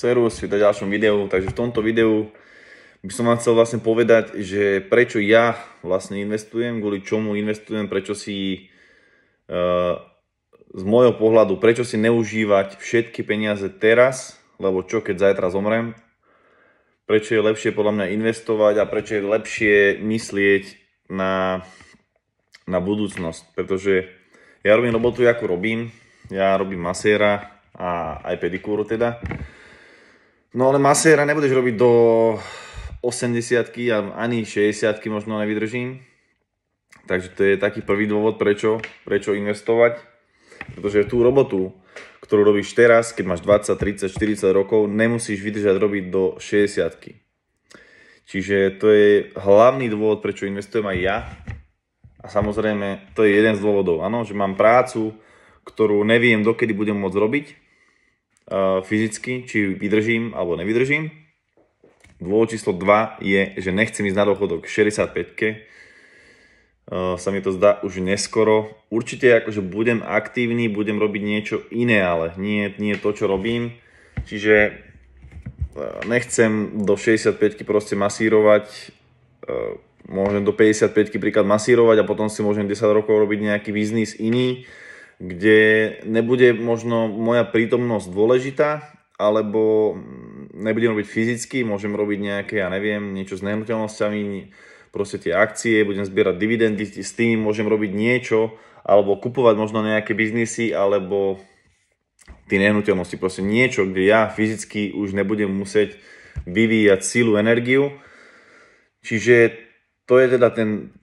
Servus, v ďalšom videu. Takže v tomto videu by som vám chcel vlastne povedať, že prečo ja vlastne investujem, kvôli čomu investujem, prečo si eh, z môjho pohľadu, prečo si neužívať všetky peniaze teraz, lebo čo keď zajtra zomrem, prečo je lepšie podľa mňa investovať a prečo je lepšie myslieť na, na budúcnosť, pretože ja robím robotu, ako robím, ja robím maséra a aj pedikúru teda, No ale masiera nebudeš robiť do 80 a ani 60 možno nevydržím. Takže to je taký prvý dôvod, prečo, prečo investovať. Pretože tú robotu, ktorú robíš teraz, keď máš 20, 30, 40 rokov, nemusíš vydržať robiť do 60 Čiže to je hlavný dôvod, prečo investujem aj ja. A samozrejme, to je jeden z dôvodov, áno, že mám prácu, ktorú neviem, dokedy budem môcť robiť, E, fyzicky, či vydržím alebo nevydržím. Dôvod číslo 2 je, že nechcem ísť na dôchodok 65 e, sa mi to zdá už neskoro. Určite akože budem aktívny, budem robiť niečo iné, ale nie, nie to, čo robím. Čiže e, nechcem do 65 proste masírovať, môžem do 55 príklad masírovať a potom si môžem 10 rokov robiť nejaký biznis iný kde nebude možno moja prítomnosť dôležitá, alebo nebudem robiť fyzicky, môžem robiť nejaké, ja neviem, niečo s nehnuteľnosťami, proste tie akcie, budem zbierať dividendy, s tým môžem robiť niečo, alebo kupovať možno nejaké biznisy, alebo tie nehnuteľnosti, proste niečo, kde ja fyzicky už nebudem musieť vyvíjať sílu, energiu. Čiže to je teda ten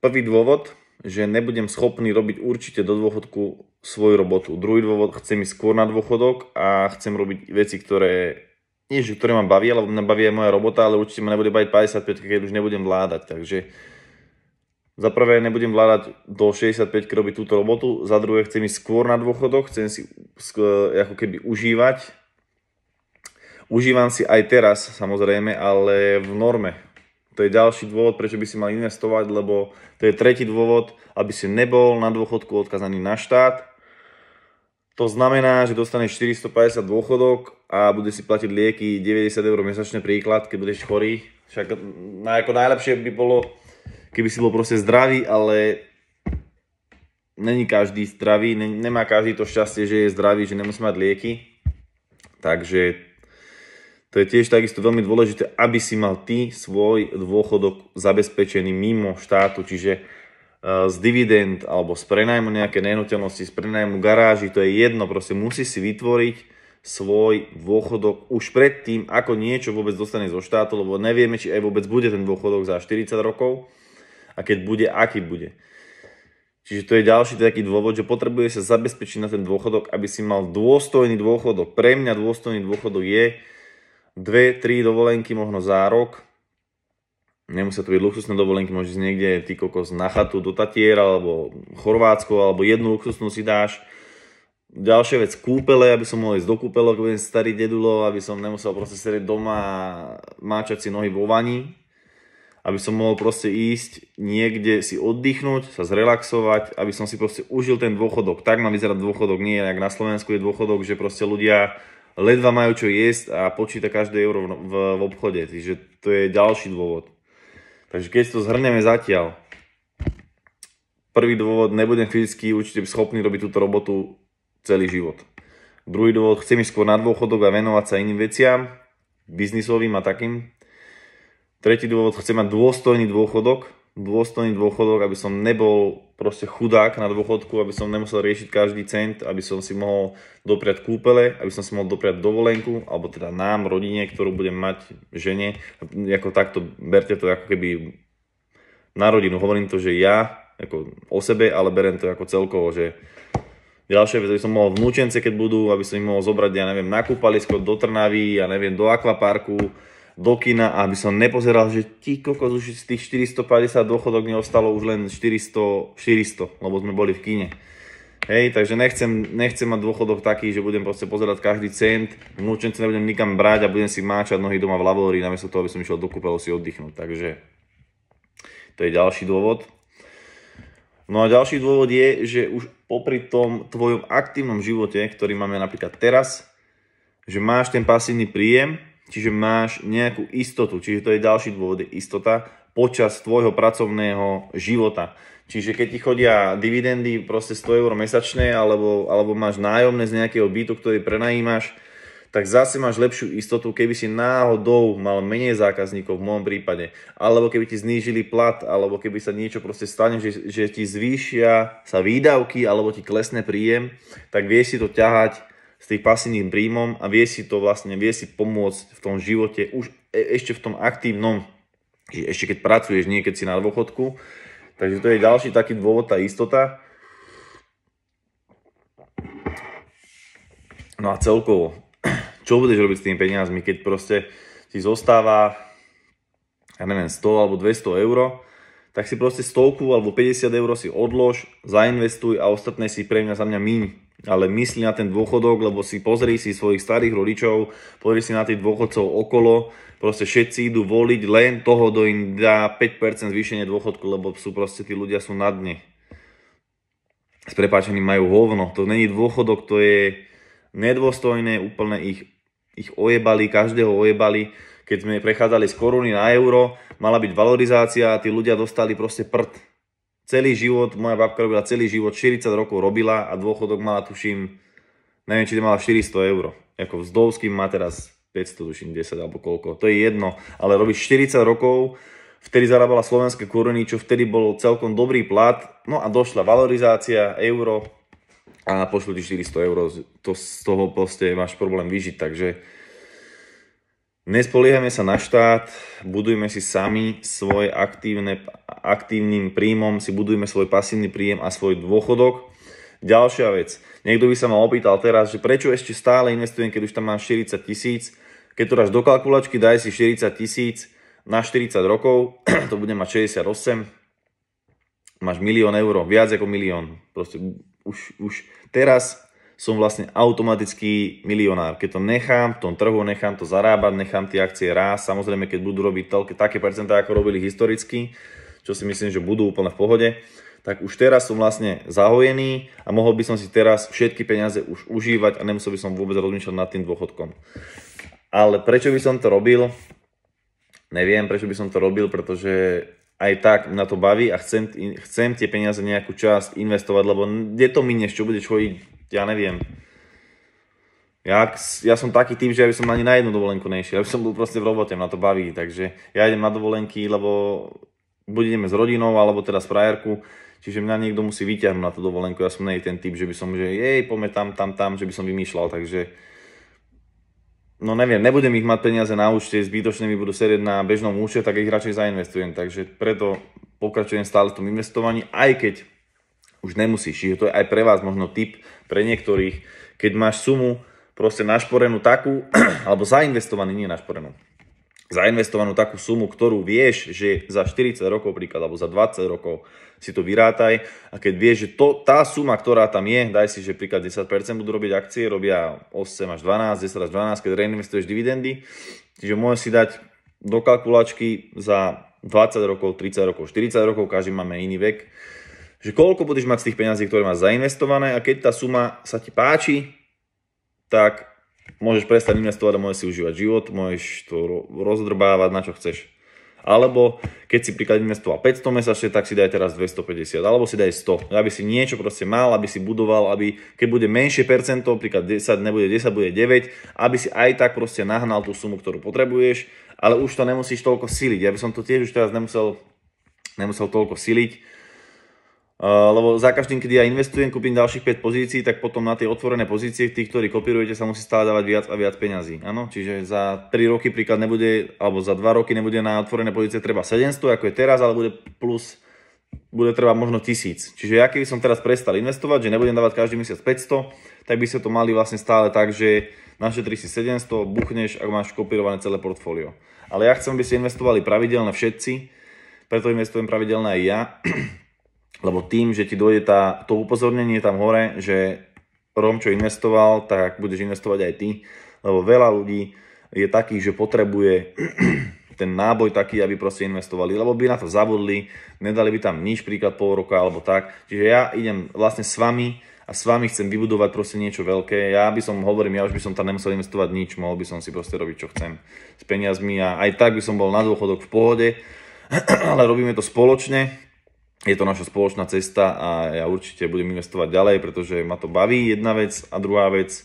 prvý dôvod, že nebudem schopný robiť určite do dôchodku svoju robotu. Druhý dôvod, chcem ísť skôr na dôchodok a chcem robiť veci, ktoré nie, že ktoré ma bavia, alebo mňa baví aj moja robota, ale určite ma nebude baviť 55, keď už nebudem vládať. Takže za prvé nebudem vládať do 65 robiť túto robotu, za druhé chcem ísť skôr na dôchodok, chcem si ako keby užívať. Užívam si aj teraz, samozrejme, ale v norme, to je ďalší dôvod, prečo by si mal investovať, lebo to je tretí dôvod, aby si nebol na dôchodku odkazaný na štát. To znamená, že dostaneš 450 dôchodok a bude si platiť lieky 90 eur mesačne príklad, keď budeš chorý. Však na, ako najlepšie by bolo, keby si bol proste zdravý, ale není každý zdravý, nemá každý to šťastie, že je zdravý, že nemusí mať lieky. Takže to je tiež takisto veľmi dôležité, aby si mal ty svoj dôchodok zabezpečený mimo štátu, čiže eh, z dividend alebo z prenajmu nejaké nehnuteľnosti, z prenajmu garáži, to je jedno, proste musí si vytvoriť svoj dôchodok už pred tým, ako niečo vôbec dostane zo štátu, lebo nevieme, či aj vôbec bude ten dôchodok za 40 rokov a keď bude, aký bude. Čiže to je ďalší taký dôvod, že potrebuje sa zabezpečiť na ten dôchodok, aby si mal dôstojný dôchodok. Pre mňa dôstojný dôchodok je dve, tri dovolenky, možno za rok. Nemusia to byť luxusné dovolenky, môžeš ísť niekde ty kokos na chatu do Tatier alebo Chorvátsko, alebo jednu luxusnú si dáš. Ďalšia vec, kúpele, aby som mohol ísť do kúpele, budem starý dedulo, aby som nemusel proste sedieť doma a máčať si nohy vo vani, aby som mohol proste ísť niekde si oddychnúť, sa zrelaxovať, aby som si proste užil ten dôchodok. Tak má vyzerať dôchodok, nie jak na Slovensku je dôchodok, že proste ľudia ledva majú čo jesť a počíta každé euro v, no- v obchode. Čiže to je ďalší dôvod. Takže keď to zhrneme zatiaľ, prvý dôvod, nebudem fyzicky určite schopný robiť túto robotu celý život. Druhý dôvod, chcem ísť skôr na dôchodok a venovať sa iným veciam, biznisovým a takým. Tretí dôvod, chcem mať dôstojný dôchodok, dôstojný dôchodok, aby som nebol proste chudák na dôchodku, aby som nemusel riešiť každý cent, aby som si mohol dopriať kúpele, aby som si mohol dopriať dovolenku, alebo teda nám, rodine, ktorú budem mať, žene. Ako takto, berte to ako keby na rodinu. Hovorím to, že ja, ako o sebe, ale berem to ako celkovo, že Ďalšia vec, aby som mohol vnúčence, keď budú, aby som im mohol zobrať, ja neviem, na kúpalisko, do Trnavy, ja neviem, do akvaparku, do kina, aby som nepozeral, že ti kokos už z tých 450 dôchodok neostalo už len 400, 400, lebo sme boli v kine. Hej, takže nechcem, nechcem mať dôchodok taký, že budem proste pozerať každý cent, vnúčence nebudem nikam brať a budem si máčať nohy doma v lavóri, namiesto toho, aby som išiel do kúpeľu si oddychnúť. Takže to je ďalší dôvod. No a ďalší dôvod je, že už popri tom tvojom aktívnom živote, ktorý máme napríklad teraz, že máš ten pasívny príjem, Čiže máš nejakú istotu, čiže to je ďalší dôvod, je istota počas tvojho pracovného života. Čiže keď ti chodia dividendy proste 100 eur mesačné, alebo, alebo máš nájomné z nejakého bytu, ktorý prenajímaš, tak zase máš lepšiu istotu, keby si náhodou mal menej zákazníkov v môjom prípade, alebo keby ti znížili plat, alebo keby sa niečo proste stane, že, že ti zvýšia sa výdavky, alebo ti klesne príjem, tak vieš si to ťahať s tým pasívnym príjmom a vie si to vlastne, vie si pomôcť v tom živote už e- ešte v tom aktívnom, že ešte keď pracuješ, nie keď si na dôchodku. Takže to je ďalší taký dôvod, tá istota. No a celkovo, čo budeš robiť s tými peniazmi, keď proste ti zostáva, ja neviem, 100 alebo 200 eur, tak si proste stovku alebo 50 eur si odlož, zainvestuj a ostatné si pre mňa za mňa míň ale myslí na ten dôchodok, lebo si pozri si svojich starých rodičov, pozri si na tých dôchodcov okolo, proste všetci idú voliť len toho, kto im dá 5% zvýšenie dôchodku, lebo sú proste tí ľudia sú na dne. S prepáčením majú hovno, to není dôchodok, to je nedôstojné, úplne ich, ich ojebali, každého ojebali, keď sme prechádzali z koruny na euro, mala byť valorizácia a tí ľudia dostali proste prd celý život, moja babka robila celý život, 40 rokov robila a dôchodok mala tuším, neviem, či to mala 400 eur. Ako vzdovský má teraz 500, tuším 10 alebo koľko, to je jedno, ale robí 40 rokov, vtedy zarábala slovenské koruny, čo vtedy bol celkom dobrý plat, no a došla valorizácia, euro a pošlo ti 400 eur, to z toho proste máš problém vyžiť, takže Nespoliehame sa na štát, budujme si sami svoj aktívne, aktívnym príjmom, si budujme svoj pasívny príjem a svoj dôchodok. Ďalšia vec, niekto by sa ma opýtal teraz, že prečo ešte stále investujem, keď už tam mám 40 tisíc, keď to dáš do kalkulačky, daj si 40 tisíc na 40 rokov, to bude mať 68, máš milión eur, viac ako milión. Proste už, už teraz som vlastne automaticky milionár. Keď to nechám v tom trhu, nechám to zarábať, nechám tie akcie rásť, samozrejme keď budú robiť toľké, také percentá, ako robili historicky, čo si myslím, že budú úplne v pohode, tak už teraz som vlastne zahojený a mohol by som si teraz všetky peniaze už užívať a nemusel by som vôbec rozmýšľať nad tým dôchodkom. Ale prečo by som to robil? Neviem, prečo by som to robil, pretože aj tak na to baví a chcem, chcem tie peniaze nejakú časť investovať, lebo kde to minieš, čo budeš chodiť ja neviem. Ja, ja som taký typ, že ja by som ani na jednu dovolenku nešiel. Ja by som bol proste v robote, na to baví. Takže ja idem na dovolenky, lebo buď ideme s rodinou, alebo teda s frajerku. Čiže mňa niekto musí vyťahnuť na tú dovolenku. Ja som nej ten typ, že by som, že jej, poďme tam, tam, tam, že by som vymýšľal. Takže no neviem, nebudem ich mať peniaze na účte, zbytočne mi budú sedieť na bežnom účte, tak ich radšej zainvestujem. Takže preto pokračujem stále v tom investovaní, aj keď už nemusíš. Čiže to je aj pre vás možno tip, pre niektorých, keď máš sumu proste našporenú takú, alebo zainvestovanú, nie našporenú, zainvestovanú takú sumu, ktorú vieš, že za 40 rokov príklad, alebo za 20 rokov si to vyrátaj a keď vieš, že to, tá suma, ktorá tam je, daj si, že príklad 10% budú robiť akcie, robia 8 až 12, 10 až 12, keď reinvestuješ dividendy, čiže môžeš si dať do kalkulačky za 20 rokov, 30 rokov, 40 rokov, každý máme iný vek, že koľko budeš mať z tých peňazí, ktoré máš zainvestované a keď tá suma sa ti páči, tak môžeš prestať investovať a môžeš si užívať život, môžeš to rozdrbávať na čo chceš. Alebo keď si príklad investoval 500 mesačne, tak si daj teraz 250, alebo si daj 100, aby si niečo proste mal, aby si budoval, aby keď bude menšie percento, príklad 10, nebude 10, bude 9, aby si aj tak proste nahnal tú sumu, ktorú potrebuješ, ale už to nemusíš toľko siliť. Ja by som to tiež už teraz nemusel, nemusel toľko siliť, Eh, lebo za každým, kedy ja investujem, kúpim ďalších 5 pozícií, tak potom na tie otvorené pozície, tých, ktorí kopírujete, sa musí stále dávať viac a viac peňazí. Áno, čiže za 3 roky príklad nebude, alebo za 2 roky nebude na otvorené pozície treba 700, ako je teraz, ale bude plus bude treba možno 1000. Čiže ja keby som teraz prestal investovať, že nebudem dávať každý mesiac 500, tak by ste to mali vlastne stále tak, že našetri si 700, buchneš, ak máš kopírované celé portfólio. Ale ja chcem, aby ste investovali pravidelne všetci, preto investujem pravidelne aj ja lebo tým, že ti dojde tá, to upozornenie tam hore, že Romčo investoval, tak budeš investovať aj ty, lebo veľa ľudí je takých, že potrebuje ten náboj taký, aby proste investovali, lebo by na to zavodli, nedali by tam nič príklad pol roka alebo tak. Čiže ja idem vlastne s vami a s vami chcem vybudovať proste niečo veľké. Ja by som, hovorím, ja už by som tam nemusel investovať nič, mohol by som si proste robiť, čo chcem s peniazmi a aj tak by som bol na dôchodok v pohode, ale robíme to spoločne je to naša spoločná cesta a ja určite budem investovať ďalej, pretože ma to baví jedna vec a druhá vec,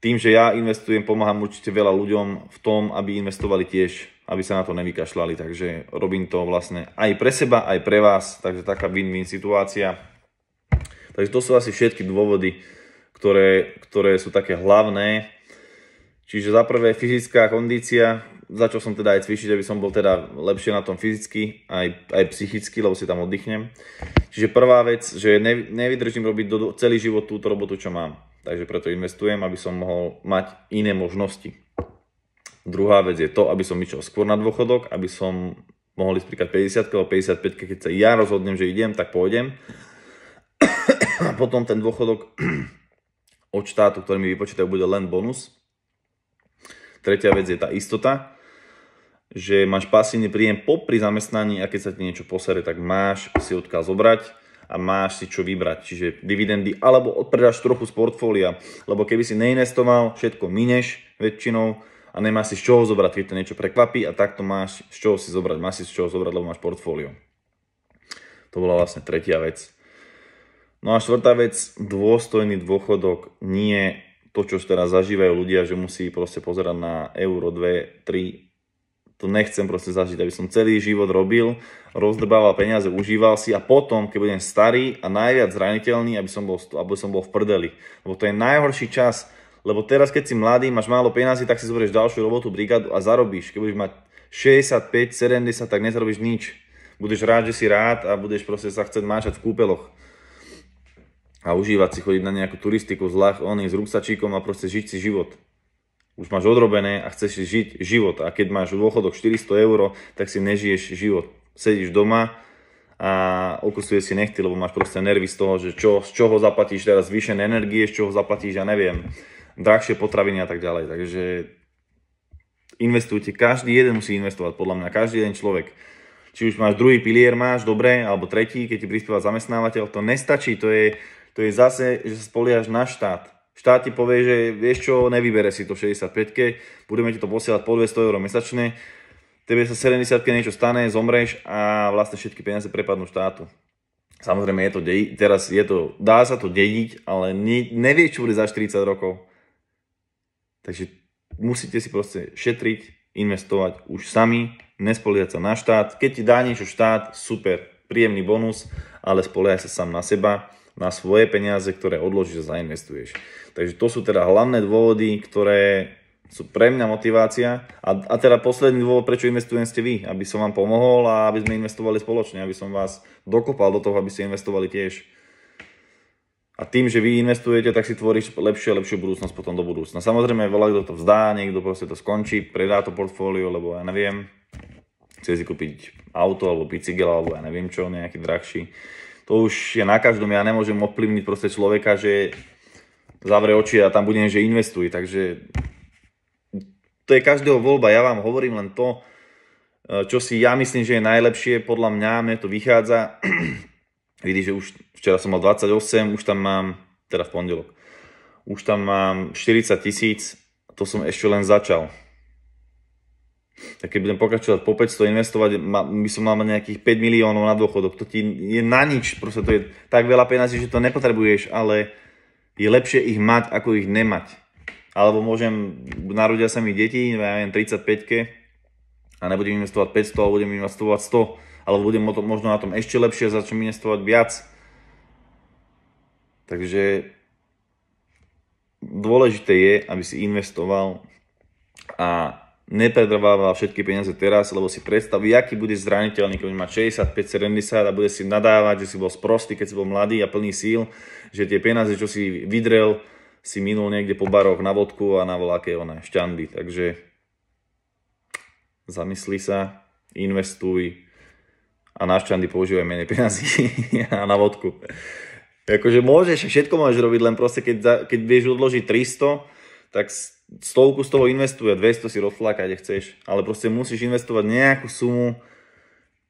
tým, že ja investujem, pomáham určite veľa ľuďom v tom, aby investovali tiež, aby sa na to nevykašľali, takže robím to vlastne aj pre seba, aj pre vás, takže taká win-win situácia. Takže to sú asi všetky dôvody, ktoré, ktoré sú také hlavné. Čiže za prvé fyzická kondícia, začal som teda aj cvičiť, aby som bol teda lepšie na tom fyzicky, aj, aj psychicky, lebo si tam oddychnem. Čiže prvá vec, že ne, nevydržím robiť do, celý život túto robotu, čo mám. Takže preto investujem, aby som mohol mať iné možnosti. Druhá vec je to, aby som išiel skôr na dôchodok, aby som mohol ísť príklad 50 alebo 55 keď sa ja rozhodnem, že idem, tak pôjdem. A potom ten dôchodok od štátu, ktorý mi vypočítajú, bude len bonus. Tretia vec je tá istota že máš pasívny príjem popri zamestnaní a keď sa ti niečo posere, tak máš si odkaz zobrať a máš si čo vybrať, čiže dividendy, alebo odpredáš trochu z portfólia, lebo keby si neinvestoval, všetko mineš väčšinou a nemáš si z čoho zobrať, keď to niečo prekvapí a takto máš z čoho si zobrať, máš si z čoho zobrať, lebo máš portfólio. To bola vlastne tretia vec. No a štvrtá vec, dôstojný dôchodok nie to, čo teraz zažívajú ľudia, že musí proste pozerať na euro 2, 3, to nechcem proste zažiť, aby som celý život robil, rozdrbával peniaze, užíval si a potom, keď budem starý a najviac zraniteľný, aby som bol, aby som bol v prdeli. Lebo to je najhorší čas, lebo teraz, keď si mladý, máš málo peniazy, tak si zoberieš ďalšiu robotu, brigádu a zarobíš. Keď budeš mať 65, 70, tak nezarobíš nič. Budeš rád, že si rád a budeš proste sa chcieť máčať v kúpeloch a užívať si, chodiť na nejakú turistiku z, lah, oný, s ruksačíkom a proste žiť si život už máš odrobené a chceš žiť život. A keď máš dôchodok 400 eur, tak si nežiješ život. Sedíš doma a okusuje si nechty, lebo máš proste nervy z toho, že čo, z čoho zaplatíš teraz zvýšené energie, z čoho zaplatíš, ja neviem, drahšie potraviny a tak ďalej. Takže investujte, každý jeden musí investovať, podľa mňa, každý jeden človek. Či už máš druhý pilier, máš, dobre, alebo tretí, keď ti prispieva zamestnávateľ, to nestačí, to je, to je zase, že sa spoliaš na štát štát ti povie, že vieš čo, nevybere si to v 65-ke, budeme ti to posielať po 200 eur mesačne, tebe sa 70 niečo stane, zomreš a vlastne všetky peniaze prepadnú štátu. Samozrejme, je to dej, teraz je to, dá sa to dediť, ale ne, nevieš, čo bude za 40 rokov. Takže musíte si proste šetriť, investovať už sami, nespoliehať sa na štát. Keď ti dá niečo štát, super, príjemný bonus, ale spoliehaj sa sám na seba na svoje peniaze, ktoré odložíš a zainvestuješ. Takže to sú teda hlavné dôvody, ktoré sú pre mňa motivácia. A, a teda posledný dôvod, prečo investujem, ste vy, aby som vám pomohol a aby sme investovali spoločne, aby som vás dokopal do toho, aby ste investovali tiež. A tým, že vy investujete, tak si tvoríš lepšie a lepšiu budúcnosť potom do budúcna. Samozrejme, veľa kto to vzdá, niekto proste to skončí, predá to portfólio, lebo ja neviem, chce si kúpiť auto alebo bicykel alebo ja neviem čo, nejaký drahší to už je na každom, ja nemôžem ovplyvniť proste človeka, že zavre oči a tam budem, že investuj, takže to je každého voľba, ja vám hovorím len to, eh, čo si ja myslím, že je najlepšie, podľa mňa, mne to vychádza, vidíš, že už včera som mal 28, už tam mám, teda v pondelok, už tam mám 40 tisíc, to som ešte len začal, tak keď budem pokračovať po 500 investovať, by som mal nejakých 5 miliónov na dôchodok. To ti je na nič, proste to je tak veľa peniazí, že to nepotrebuješ, ale je lepšie ich mať, ako ich nemať. Alebo môžem, narodia sa mi deti, ja neviem, 35 a nebudem investovať 500, ale budem investovať 100, alebo budem možno na tom ešte lepšie a začnem investovať viac. Takže dôležité je, aby si investoval a nepredrváva všetky peniaze teraz, lebo si predstaví, aký bude zraniteľný, keď má 65, 70 a bude si nadávať, že si bol sprostý, keď si bol mladý a plný síl, že tie peniaze, čo si vydrel, si minul niekde po baroch na vodku a na voľaké oné šťandy. Takže zamysli sa, investuj a na šťandy používaj menej peniazy a na vodku. Akože môžeš, všetko môžeš robiť, len proste keď, keď vieš odložiť 300, tak stovku z toho investuje, 200 si rozflaka, kde chceš, ale proste musíš investovať nejakú sumu,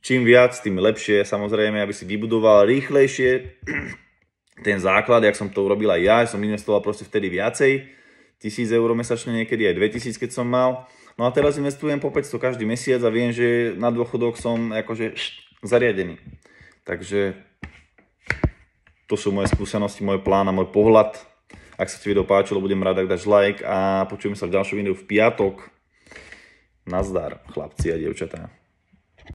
čím viac, tým lepšie, samozrejme, aby si vybudoval rýchlejšie ten základ, jak som to urobil aj ja, som investoval proste vtedy viacej, 1000 eur mesačne niekedy, aj 2000, keď som mal. No a teraz investujem po 500 každý mesiac a viem, že na dôchodok som akože zariadený. Takže to sú moje skúsenosti, môj plán a môj pohľad ak sa ti video páčilo, budem rád, ak dáš like a počujeme sa v ďalšom videu v piatok. Nazdar, chlapci a dievčatá.